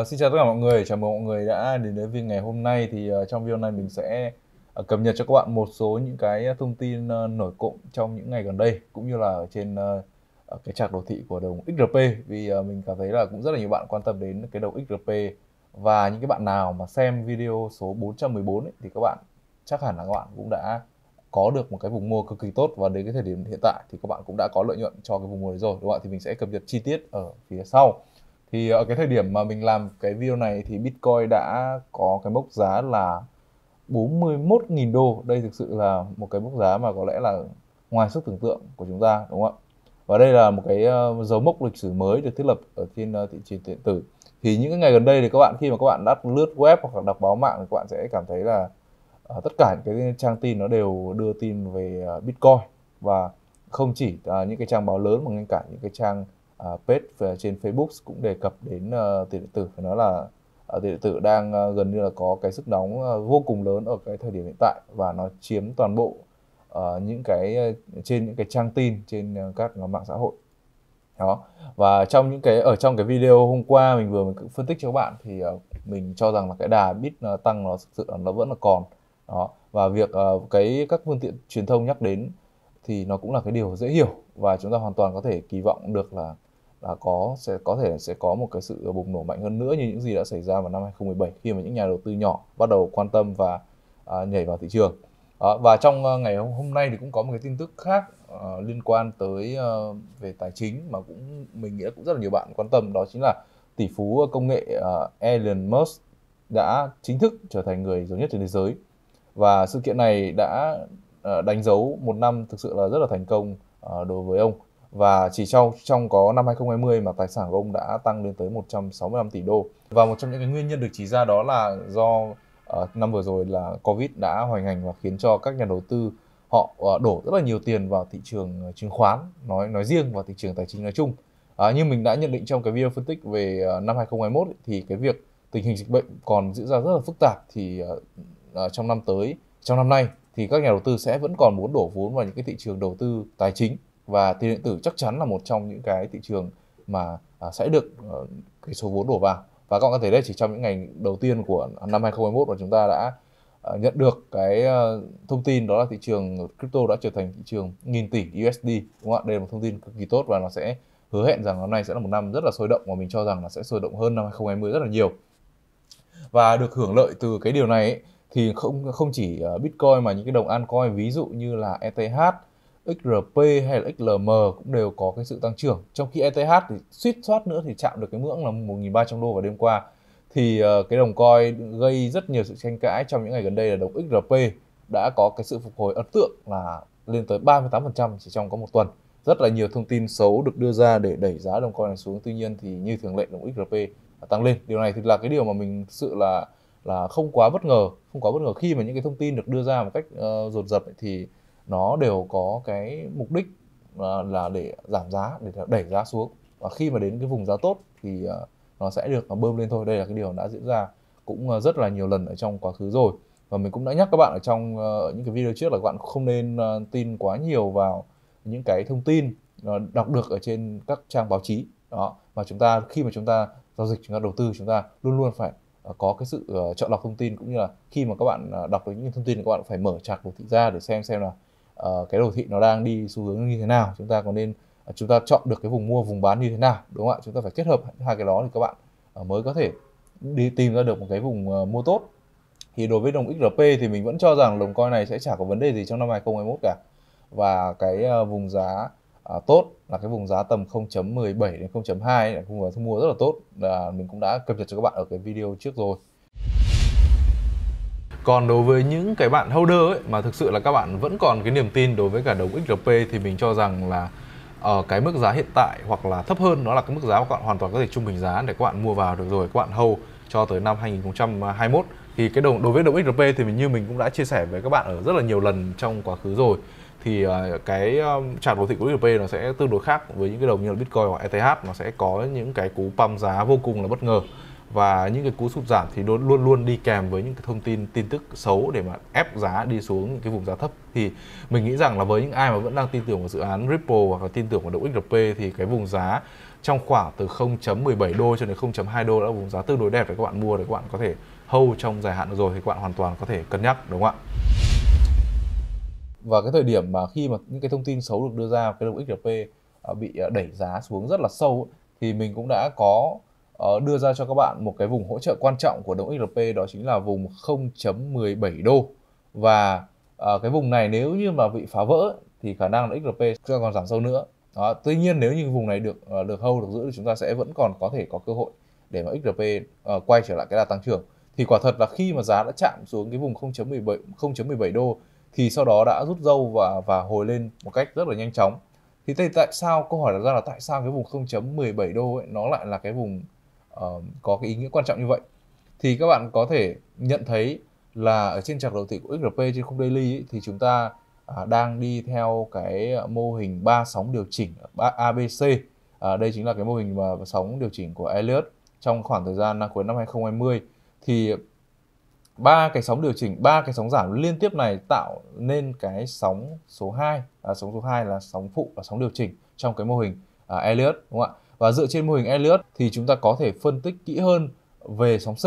Uh, xin chào tất cả mọi người, chào mừng mọi người đã đến với video ngày hôm nay thì uh, trong video này mình sẽ uh, cập nhật cho các bạn một số những cái thông tin uh, nổi cộng trong những ngày gần đây cũng như là trên uh, cái trạc đồ thị của đồng XRP vì uh, mình cảm thấy là cũng rất là nhiều bạn quan tâm đến cái đồng XRP và những cái bạn nào mà xem video số 414 ấy, thì các bạn chắc hẳn là các bạn cũng đã có được một cái vùng mua cực kỳ tốt và đến cái thời điểm hiện tại thì các bạn cũng đã có lợi nhuận cho cái vùng mua đấy rồi đúng không ạ thì mình sẽ cập nhật chi tiết ở phía sau thì ở ờ, cái thời điểm mà mình làm cái video này thì Bitcoin đã có cái mốc giá là 41.000 đô đây thực sự là một cái mốc giá mà có lẽ là ngoài sức tưởng tượng của chúng ta đúng không ạ và đây là một cái ờ, dấu mốc lịch sử mới được thiết lập ở trên ờ, thị trường điện tử thì những cái ngày gần đây thì các bạn khi mà các bạn đắt lướt web hoặc đọc báo mạng thì các bạn sẽ cảm thấy là tất cả những cái trang tin nó đều đưa tin về Bitcoin và không chỉ là những cái trang báo lớn mà ngay cả những cái trang À, page về trên Facebook cũng đề cập đến à, tiền điện tử phải nói là à, tiền điện tử đang gần như là có cái sức nóng vô cùng lớn ở cái thời điểm hiện tại và nó chiếm toàn bộ những cái trên những cái trang tin trên các mạng xã hội đó và trong những cái ở trong cái video hôm qua mình vừa mình phân tích cho các bạn thì mình cho rằng là cái đà bit tăng nó thực sự là nó vẫn là còn đó và việc cái các phương tiện truyền thông nhắc đến thì nó cũng là cái điều dễ hiểu và chúng ta hoàn toàn có thể kỳ vọng được là là có sẽ có thể sẽ có một cái sự bùng nổ mạnh hơn nữa như những gì đã xảy ra vào năm 2017 khi mà những nhà đầu tư nhỏ bắt đầu quan tâm và à, nhảy vào thị trường. À, và trong à, ngày hôm nay thì cũng có một cái tin tức khác à, liên quan tới à, về tài chính mà cũng mình nghĩ cũng rất là nhiều bạn quan tâm đó chính là tỷ phú công nghệ à, Elon Musk đã chính thức trở thành người giàu nhất trên thế giới và sự kiện này đã ờ, đánh dấu một năm thực sự là rất là thành công ờ, đối với ông và chỉ trong trong có năm 2020 mà tài sản của ông đã tăng lên tới 165 tỷ đô. Và một trong những cái nguyên nhân được chỉ ra đó là do uh, năm vừa rồi là Covid đã hoành hành và khiến cho các nhà đầu tư họ uh, đổ rất là nhiều tiền vào thị trường ờ, chứng khoán nói nói riêng và thị trường tài chính nói chung. À, như mình đã nhận định trong cái video phân tích về uh, năm 2021 ấy, thì cái việc tình hình dịch bệnh còn diễn ra rất là phức tạp thì uh, trong năm tới, trong năm nay thì các nhà đầu tư sẽ vẫn còn muốn đổ vốn vào những cái thị trường đầu tư tài chính và tiền điện tử chắc chắn là một trong những cái thị trường mà à, sẽ được à, cái số vốn đổ vào và các bạn có thể đây chỉ trong những ngày đầu tiên của năm 2021 mà chúng ta đã à, nhận được cái à, thông tin đó là thị trường crypto đã trở thành thị trường nghìn tỷ USD đúng không ạ đây là một thông tin cực kỳ tốt và nó sẽ hứa hẹn rằng năm nay sẽ là một năm rất là sôi động và mình cho rằng là sẽ sôi động hơn năm 2020 rất là nhiều và được hưởng lợi từ cái điều này ấy, thì không không chỉ Bitcoin mà những cái đồng altcoin ví dụ như là ETH XRP hay là XLM cũng đều có cái sự tăng trưởng trong khi ETH thì suýt soát nữa thì chạm được cái ngưỡng là 1.300 đô vào đêm qua thì ờ, cái đồng coin gây rất nhiều sự tranh cãi trong những ngày gần đây là đồng XRP đã có cái sự phục hồi ấn tượng là lên tới 38% chỉ trong có một tuần rất là nhiều thông tin xấu được đưa ra để đẩy giá đồng coin này xuống tuy nhiên thì như thường lệ đồng XRP tăng lên điều này thì là cái điều mà mình sự là là không quá bất ngờ không quá bất ngờ khi mà những cái thông tin được đưa ra một cách uh, ờ, dồn dập thì nó đều có cái mục đích à, là để giảm giá để đẩy giá xuống và khi mà đến cái vùng giá tốt thì à, nó sẽ được nó bơm lên thôi đây là cái điều đã diễn ra cũng à, rất là nhiều lần ở trong quá khứ rồi và mình cũng đã nhắc các bạn ở trong những cái video trước là các bạn không nên tin quá nhiều vào những cái thông tin đọc được ở trên các trang báo chí đó mà chúng ta khi mà chúng ta giao dịch chúng ta đầu tư chúng ta luôn luôn phải có cái sự chọn lọc thông tin cũng như là khi mà các bạn đọc được những thông tin thì các bạn phải mở chặt đồ thị ra để xem xem là uh, cái đồ thị nó đang đi xu hướng như thế nào chúng ta có nên uh, chúng ta chọn được cái vùng mua vùng bán như thế nào đúng không ạ chúng ta phải kết hợp hai cái đó thì các bạn uh, mới có thể đi tìm ra được một cái vùng uh, mua tốt thì đối với đồng XRP thì mình vẫn cho rằng đồng coin này sẽ chả có vấn đề gì trong năm 2021 cả và cái uh, vùng giá uh, tốt là cái vùng giá tầm 0.17 đến 0.2 là vùng giá thu mua rất là tốt là mình cũng đã cập nhật cho các bạn ở cái video trước rồi còn đối với những cái bạn holder ấy mà thực sự là các bạn vẫn còn cái niềm tin đối với cả đồng XRP thì mình cho rằng là ở ờ, cái mức giá hiện tại hoặc là thấp hơn nó là cái mức giá mà các bạn hoàn toàn có thể trung bình giá để các bạn mua vào được rồi các bạn hold cho tới năm 2021 thì cái đồng đối với đồng XRP thì mình như mình cũng đã chia sẻ với các bạn ở rất là nhiều lần trong quá khứ rồi thì ờ, cái ờ, chart đồ thị của XRP nó sẽ tương đối khác với những cái đồng như là Bitcoin hoặc ETH nó sẽ có những cái cú pump giá vô cùng là bất ngờ và những cái cú sụt giảm thì luôn luôn đi kèm với những cái thông tin tin tức xấu để mà ép giá đi xuống những cái vùng giá thấp thì mình nghĩ rằng là với những ai mà vẫn đang tin tưởng vào dự án Ripple hoặc là tin tưởng vào đồng XRP thì cái vùng giá trong khoảng từ 0.17 đô cho đến 0.2 đô là vùng giá tương đối đẹp để các bạn mua để các bạn có thể hold trong dài hạn rồi thì các bạn hoàn toàn có thể cân nhắc đúng không ạ? Và cái thời điểm mà khi mà những cái thông tin xấu được đưa ra cái đồng XRP à, bị à, đẩy giá xuống rất là sâu thì mình cũng đã có Ờ, đưa ra cho các bạn một cái vùng hỗ trợ quan trọng của đồng XRP đó chính là vùng 0.17 đô và à, cái vùng này nếu như mà bị phá vỡ thì khả năng là XRP sẽ còn giảm sâu nữa đó, tuy nhiên nếu như vùng này được ờ, được hâu được giữ thì chúng ta sẽ vẫn còn có thể có cơ hội để mà XRP uh, quay trở lại cái đà tăng trưởng thì quả thật là khi mà giá đã chạm xuống cái vùng 0.17 0.17 đô thì sau đó đã rút dâu và và hồi lên một cách rất là nhanh chóng thì tại, sao câu hỏi là ra là tại sao cái vùng 0.17 đô ấy, nó lại là cái vùng có cái ý nghĩa quan trọng như vậy thì các bạn có thể nhận thấy là ở trên chart đồ thị của XRP trên khung daily ấy, thì chúng ta à, đang đi theo cái mô hình ba sóng điều chỉnh ABC. À, đây chính là cái mô hình mà sóng điều chỉnh của Elliott trong khoảng thời gian cuối năm 2020 thì ba cái sóng điều chỉnh, ba cái sóng giảm liên tiếp này tạo nên cái sóng số 2, à, sóng số 2 là sóng phụ và sóng điều chỉnh trong cái mô hình à, Elliot đúng không ạ? Và dựa trên mô hình Elliot thì chúng ta có thể phân tích kỹ hơn về sóng C.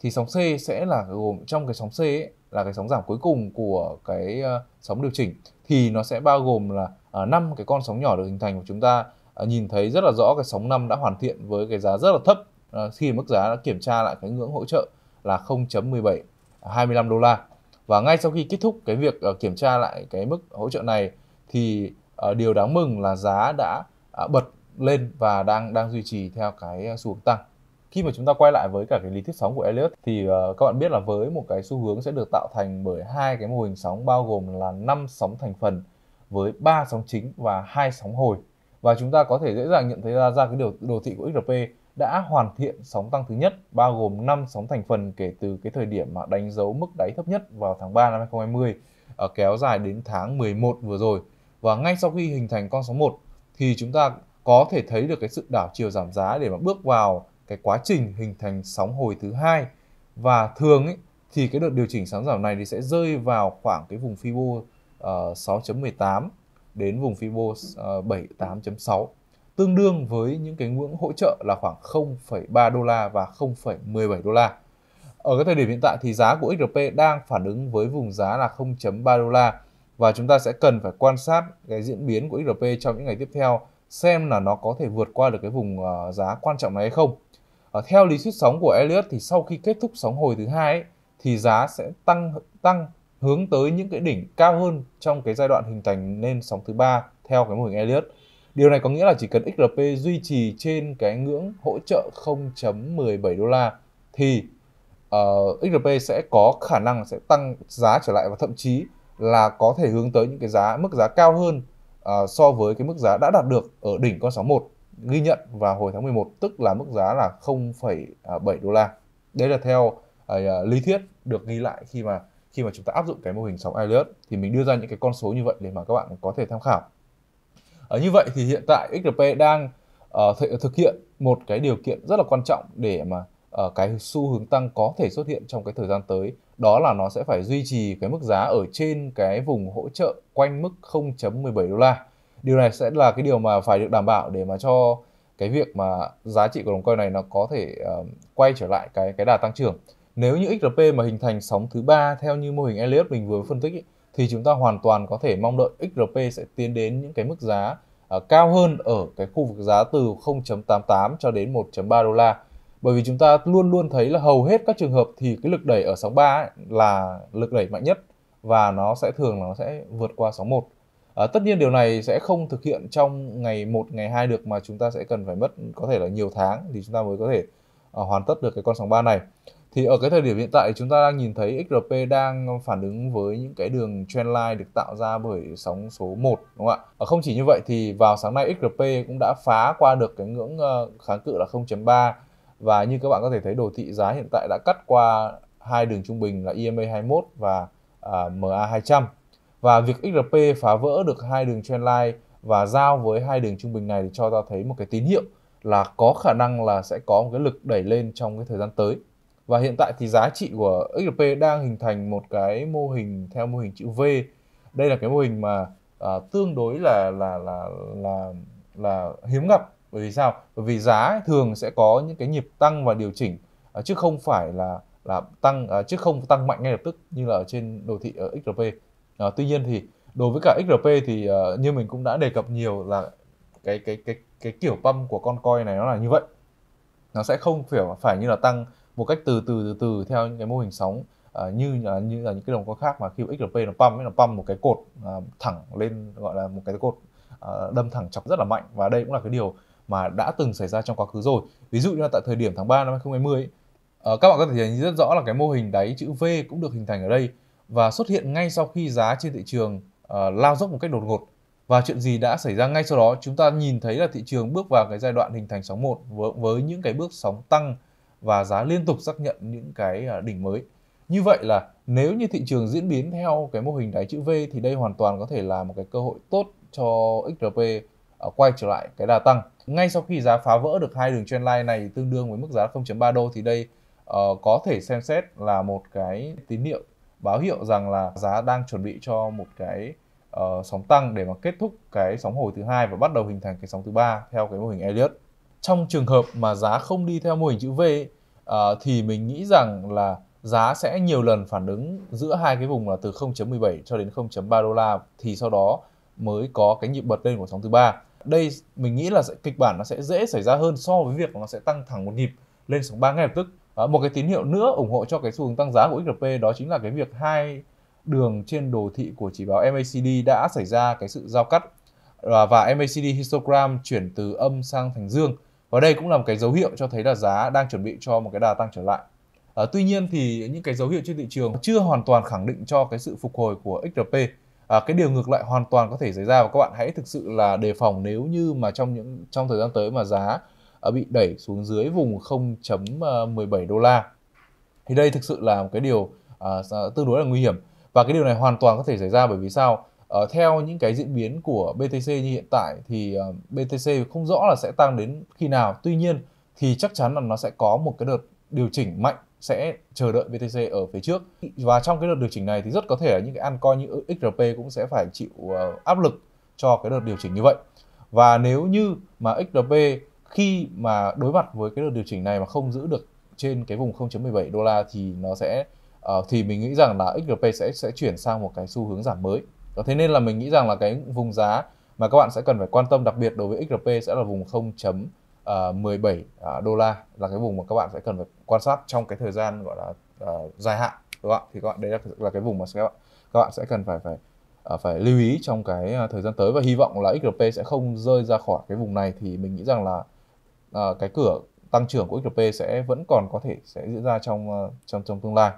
Thì sóng C sẽ là gồm trong cái sóng C ấy, là cái sóng giảm cuối cùng của cái uh, sóng điều chỉnh thì nó sẽ bao gồm là ờ, năm uh, cái con sóng nhỏ được hình thành của chúng ta uh, nhìn thấy rất là rõ cái sóng 5 đã hoàn thiện với cái giá rất là thấp uh, khi mức giá đã kiểm tra lại cái ngưỡng hỗ trợ là 0.17 25 à, đô la. Và ngay sau khi kết thúc cái việc uh, kiểm tra lại cái mức hỗ trợ này thì uh, điều đáng mừng là giá đã uh, bật lên và đang đang duy trì theo cái à, xu hướng tăng khi mà chúng ta quay lại với cả cái lý thuyết sóng của Elliot thì uh, các bạn biết là với một cái xu hướng sẽ được tạo thành bởi hai cái mô hình sóng bao gồm là năm sóng thành phần với ba sóng chính và hai sóng hồi và chúng ta có thể dễ dàng nhận thấy ra, ra cái điều đồ thị của XRP đã hoàn thiện sóng tăng thứ nhất bao gồm 5 sóng thành phần kể từ cái thời điểm mà đánh dấu mức đáy thấp nhất vào tháng 3 năm 2020 uh, ờ, kéo dài đến tháng 11 vừa rồi và ngay sau khi hình thành con sóng 1 thì chúng ta có thể thấy được cái sự đảo chiều giảm giá để mà bước vào cái quá trình hình thành sóng hồi thứ hai và thường ấy, thì cái đợt điều chỉnh sóng giảm này thì sẽ rơi vào khoảng cái vùng Fibo uh, 6.18 đến vùng Fibo uh, 78.6 tương đương với những cái ngưỡng hỗ trợ là khoảng 0,3 đô la và 0,17 đô la. Ở cái thời điểm hiện tại thì giá của XRP đang phản ứng với vùng giá là 0.3 đô la và chúng ta sẽ cần phải quan sát cái diễn biến của XRP trong những ngày tiếp theo xem là nó có thể vượt qua được cái vùng uh, giá quan trọng này hay không. Uh, theo lý thuyết sóng của Elliot thì sau khi kết thúc sóng hồi thứ hai thì giá sẽ tăng tăng hướng tới những cái đỉnh cao hơn trong cái giai đoạn hình thành nên sóng thứ ba theo cái mô hình Elliot. Điều này có nghĩa là chỉ cần XRP duy trì trên cái ngưỡng hỗ trợ 0.17 đô la thì uh, ờ, XRP sẽ có khả năng sẽ tăng giá trở lại và thậm chí là có thể hướng tới những cái giá mức giá cao hơn à, so với cái mức giá đã đạt được ở đỉnh con 61 ghi nhận vào hồi tháng 11 tức là mức giá là 0,7 à, đô la. Đây là theo à, à, lý thuyết được ghi lại khi mà khi mà chúng ta áp dụng cái mô hình sóng Elliott thì mình đưa ra những cái con số như vậy để mà các bạn có thể tham khảo. Ở như vậy thì hiện tại XRP đang uh, th- thực hiện một cái điều kiện rất là quan trọng để mà uh, cái xu hướng tăng có thể xuất hiện trong cái thời gian tới đó là nó sẽ phải duy trì cái mức giá ở trên cái vùng hỗ trợ quanh mức 0.17 đô la. Điều này sẽ là cái điều mà phải được đảm bảo để mà cho cái việc mà giá trị của đồng coin này nó có thể uh, quay trở lại cái cái đà tăng trưởng. Nếu như XRP mà hình thành sóng thứ ba theo như mô hình Elliott mình vừa phân tích ý, thì chúng ta hoàn toàn có thể mong đợi XRP sẽ tiến đến những cái mức giá uh, cao hơn ở cái khu vực giá từ 0.88 cho đến 1.3 đô la bởi vì chúng ta luôn luôn thấy là hầu hết các trường hợp thì cái lực đẩy ở sóng 3 ấy là lực đẩy mạnh nhất và nó sẽ thường là nó sẽ vượt qua sóng 1. À, tất nhiên điều này sẽ không thực hiện trong ngày 1, ngày 2 được mà chúng ta sẽ cần phải mất có thể là nhiều tháng thì chúng ta mới có thể uh, hoàn tất được cái con sóng 3 này. Thì ở cái thời điểm hiện tại chúng ta đang nhìn thấy XRP đang phản ứng với những cái đường trendline được tạo ra bởi sóng số 1 đúng không ạ? À, không chỉ như vậy thì vào sáng nay XRP cũng đã phá qua được cái ngưỡng ờ, kháng cự là 0.3 và như các bạn có thể thấy đồ thị giá hiện tại đã cắt qua hai đường trung bình là EMA 21 và à, MA 200 và việc XRP phá vỡ được hai đường trendline và giao với hai đường trung bình này thì cho ta thấy một cái tín hiệu là có khả năng là sẽ có một cái lực đẩy lên trong cái thời gian tới và hiện tại thì giá trị của XRP đang hình thành một cái mô hình theo mô hình chữ V đây là cái mô hình mà à, tương đối là là là là là hiếm gặp bởi vì sao bởi vì giá thường sẽ có những cái nhịp tăng và điều chỉnh à, chứ không phải là là tăng à, chứ không tăng mạnh ngay lập tức như là ở trên đồ thị ở XRP uh, à, tuy nhiên thì đối với cả XRP thì như mình cũng đã đề cập nhiều là cái cái cái cái kiểu pump của con coin này nó là như vậy nó sẽ không phải phải như là tăng một cách từ từ từ từ theo những cái mô hình sóng uh, như là như là những cái đồng coin khác mà khi XRP nó pump nó pump một cái cột uh, thẳng lên gọi là một cái cột uh, đâm thẳng chọc rất là mạnh và đây cũng là cái điều mà đã từng xảy ra trong quá khứ rồi ví dụ như là tại thời điểm tháng 3 năm 2020 ấy, uh, các bạn có thể thấy rất rõ là cái mô hình đáy chữ V cũng được hình thành ở đây và xuất hiện ngay sau khi giá trên thị trường uh, lao dốc một cách đột ngột và chuyện gì đã xảy ra ngay sau đó chúng ta nhìn thấy là thị trường bước vào cái giai đoạn hình thành sóng 1 với, với những cái bước sóng tăng và giá liên tục xác nhận những cái ờ, đỉnh mới như vậy là nếu như thị trường diễn biến theo cái mô hình đáy chữ V thì đây hoàn toàn có thể là một cái cơ hội tốt cho XRP ờ, quay trở lại cái đà tăng ngay sau khi giá phá vỡ được hai đường trendline này tương đương với mức giá 0.3 đô thì đây uh, có thể xem xét là một cái tín hiệu báo hiệu rằng là giá đang chuẩn bị cho một cái uh, sóng tăng để mà kết thúc cái sóng hồi thứ hai và bắt đầu hình thành cái sóng thứ ba theo cái mô hình Elliott. Trong trường hợp mà giá không đi theo mô hình chữ V ấy, ờ, uh, thì mình nghĩ rằng là giá sẽ nhiều lần phản ứng giữa hai cái vùng là từ 0.17 cho đến 0.3 đô la thì sau đó mới có cái nhịp bật lên của sóng thứ ba đây mình nghĩ là kịch bản nó sẽ dễ xảy ra hơn so với việc nó sẽ tăng thẳng một nhịp lên xuống 3 ngay lập tức à, một cái tín hiệu nữa ủng hộ cho cái xu hướng tăng giá của XRP đó chính là cái việc hai đường trên đồ thị của chỉ báo MACD đã xảy ra cái sự giao cắt và MACD histogram chuyển từ âm sang thành dương và đây cũng là một cái dấu hiệu cho thấy là giá đang chuẩn bị cho một cái đà tăng trở lại à, tuy nhiên thì những cái dấu hiệu trên thị trường chưa hoàn toàn khẳng định cho cái sự phục hồi của XRP à, cái điều ngược lại hoàn toàn có thể xảy ra và các bạn hãy thực sự là đề phòng nếu như mà trong những trong thời gian tới mà giá à, bị đẩy xuống dưới vùng 0.17 ờ, đô la thì đây thực sự là một cái điều à, tương đối là nguy hiểm và cái điều này hoàn toàn có thể xảy ra bởi vì sao à, theo những cái diễn biến của BTC như hiện tại thì à, BTC không rõ là sẽ tăng đến khi nào tuy nhiên thì chắc chắn là nó sẽ có một cái đợt điều chỉnh mạnh sẽ chờ đợi BTC ở phía trước và trong cái đợt điều chỉnh này thì rất có thể là những cái ăn coi như XRP cũng sẽ phải chịu ờ, áp lực cho cái đợt điều chỉnh như vậy và nếu như mà XRP khi mà đối mặt với cái đợt điều chỉnh này mà không giữ được trên cái vùng 0.17 đô la thì nó sẽ uh, thì mình nghĩ rằng là XRP sẽ sẽ chuyển sang một cái xu hướng giảm mới. Ờ, thế nên là mình nghĩ rằng là cái vùng giá mà các bạn sẽ cần phải quan tâm đặc biệt đối với XRP sẽ là vùng 0 uh, 17 uh, đô la là cái vùng mà các bạn sẽ cần phải quan sát trong cái thời gian gọi là uh, dài hạn đúng không ạ thì các bạn đây là, là cái vùng mà các bạn các bạn sẽ cần phải phải uh, phải lưu ý trong cái uh, thời gian tới và hy vọng là XRP sẽ không rơi ra khỏi cái vùng này thì mình nghĩ rằng là uh, cái cửa tăng trưởng của XRP sẽ vẫn còn có thể sẽ diễn ra trong uh, trong trong tương lai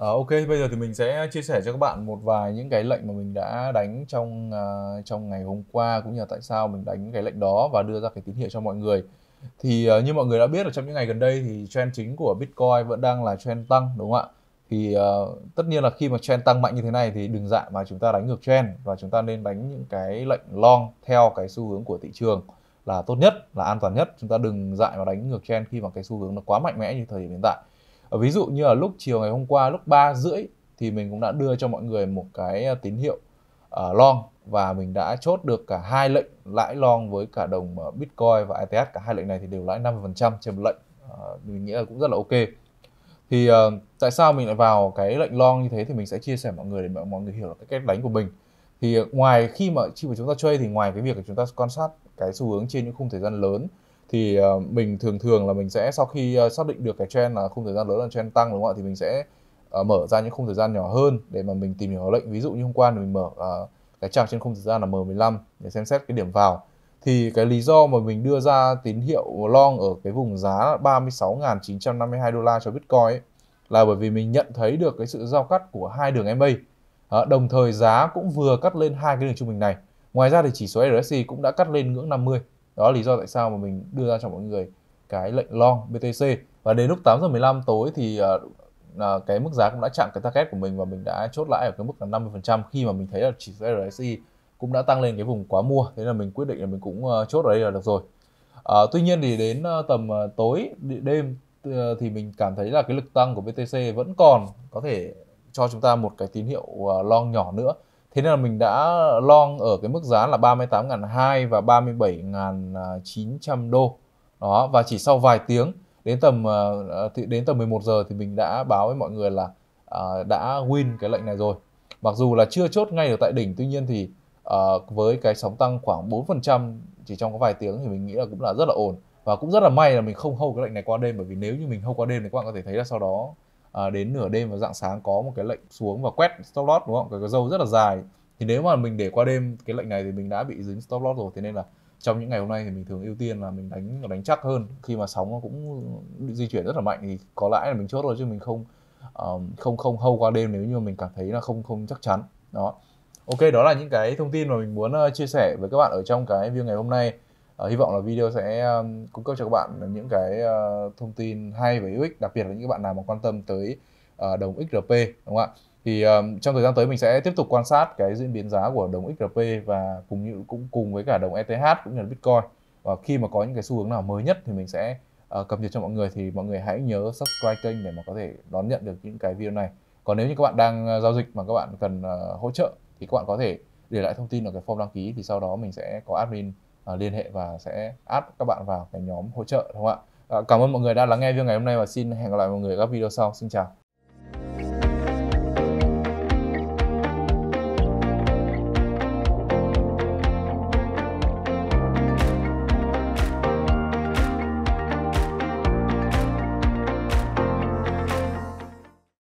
À, ok, bây giờ thì mình sẽ chia sẻ cho các bạn một vài những cái lệnh mà mình đã đánh trong uh, trong ngày hôm qua cũng như là tại sao mình đánh cái lệnh đó và đưa ra cái tín hiệu cho mọi người. Thì uh, như mọi người đã biết là trong những ngày gần đây thì trend chính của Bitcoin vẫn đang là trend tăng đúng không ạ? Thì uh, tất nhiên là khi mà trend tăng mạnh như thế này thì đừng dạ mà chúng ta đánh ngược trend và chúng ta nên đánh những cái lệnh long theo cái xu hướng của thị trường là tốt nhất, là an toàn nhất. Chúng ta đừng dại mà đánh ngược trend khi mà cái xu hướng nó quá mạnh mẽ như thời điểm hiện tại Ờ, ví dụ như là lúc chiều ngày hôm qua lúc 3 rưỡi thì mình cũng đã đưa cho mọi người một cái ờ, tín hiệu uh, long và mình đã chốt được cả hai lệnh lãi long với cả đồng Bitcoin và ETH cả hai lệnh này thì đều lãi 50% trên một lệnh uh, mình nghĩ là cũng rất là ok thì uh, tại sao mình lại vào cái lệnh long như thế thì mình sẽ chia sẻ mọi người để mọi người hiểu là cái cách đánh của mình thì ngoài khi mà khi mà chúng ta chơi thì ngoài cái việc là chúng ta quan sát cái xu hướng trên những khung thời gian lớn thì ờ, mình thường thường là mình sẽ sau khi ờ, xác định được cái trend là khung thời gian lớn là trend tăng đúng không ạ thì mình sẽ ờ, mở ra những khung thời gian nhỏ hơn để mà mình tìm hiểu lệnh ví dụ như hôm qua thì mình mở cái chart trên khung thời gian là M15 để xem xét cái điểm vào thì cái lý do mà mình đưa ra tín hiệu long ở cái vùng giá 36.952 đô la cho Bitcoin ấy, là bởi vì mình nhận thấy được cái sự giao cắt của hai đường MA à, đồng thời giá cũng vừa cắt lên hai cái đường trung bình này ngoài ra thì chỉ số RSI cũng đã cắt lên ngưỡng 50 đó là lý do tại sao mà mình đưa ra cho mọi người cái lệnh long BTC và đến lúc 8 giờ 15 tối thì uh, cái mức giá cũng đã chạm cái target của mình và mình đã chốt lãi ở cái mức là 50% khi mà mình thấy là chỉ số RSI cũng đã tăng lên cái vùng quá mua thế là mình quyết định là mình cũng uh, chốt ở đây là được rồi uh, tuy nhiên thì đến uh, tầm uh, tối đêm uh, thì mình cảm thấy là cái lực tăng của BTC vẫn còn có thể cho chúng ta một cái tín hiệu uh, long nhỏ nữa Thế nên là mình đã long ở cái mức giá là 38.200 và 37.900 đô. Đó và chỉ sau vài tiếng đến tầm ờ, ờ, đến tầm 11 giờ thì mình đã báo với mọi người là uh, đã win cái lệnh này rồi. Mặc dù là chưa chốt ngay được tại đỉnh tuy nhiên thì uh, với cái sóng tăng khoảng 4% chỉ trong có vài tiếng thì mình nghĩ là cũng là rất là ổn và cũng rất là may là mình không hâu cái lệnh này qua đêm bởi vì nếu như mình hâu qua đêm thì các bạn có thể thấy là sau đó à, đến nửa đêm và dạng sáng có một cái lệnh xuống và quét stop loss đúng không cái, cái dâu rất là dài thì nếu mà mình để qua đêm cái lệnh này thì mình đã bị dính stop loss rồi thế nên là trong những ngày hôm nay thì mình thường ưu tiên là mình đánh đánh chắc hơn khi mà sóng nó cũng di chuyển rất là mạnh thì có lãi là mình chốt rồi chứ mình không um, không không hâu qua đêm nếu như mình cảm thấy là không không chắc chắn đó ok đó là những cái thông tin mà mình muốn ờ, chia sẻ với các bạn ở trong cái video ngày hôm nay uh, hy vọng là video sẽ um, cung cấp cho các bạn những cái uh, thông tin hay và hữu ích đặc biệt là những bạn nào mà quan tâm tới uh, đồng XRP đúng không ạ thì um, trong thời gian tới mình sẽ tiếp tục quan sát cái diễn biến giá của đồng XRP và cùng như cũng cùng với cả đồng ETH cũng như là Bitcoin và khi mà có những cái xu hướng nào mới nhất thì mình sẽ uh, cập nhật cho mọi người thì mọi người hãy nhớ subscribe kênh để mà có thể đón nhận được những cái video này còn nếu như các bạn đang giao dịch mà các bạn cần uh, hỗ trợ thì các bạn có thể để lại thông tin ở cái form đăng ký thì sau đó mình sẽ có admin Ờ, liên hệ và sẽ add các bạn vào cái nhóm hỗ trợ đúng không ạ? Ờ, cảm ơn mọi người đã lắng nghe video ngày hôm nay và xin hẹn gặp lại mọi người ở các video sau. Xin chào.